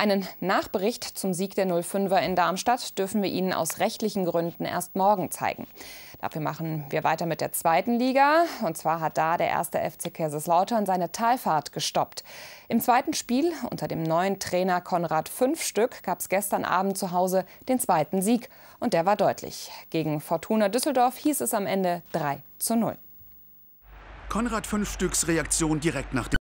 Einen Nachbericht zum Sieg der 05er in Darmstadt dürfen wir Ihnen aus rechtlichen Gründen erst morgen zeigen. Dafür machen wir weiter mit der zweiten Liga. Und zwar hat da der erste FC Kaiserslautern seine Talfahrt gestoppt. Im zweiten Spiel unter dem neuen Trainer Konrad Fünfstück gab es gestern Abend zu Hause den zweiten Sieg. Und der war deutlich. Gegen Fortuna Düsseldorf hieß es am Ende 3 zu 0. Konrad Fünfstücks Reaktion direkt nach dem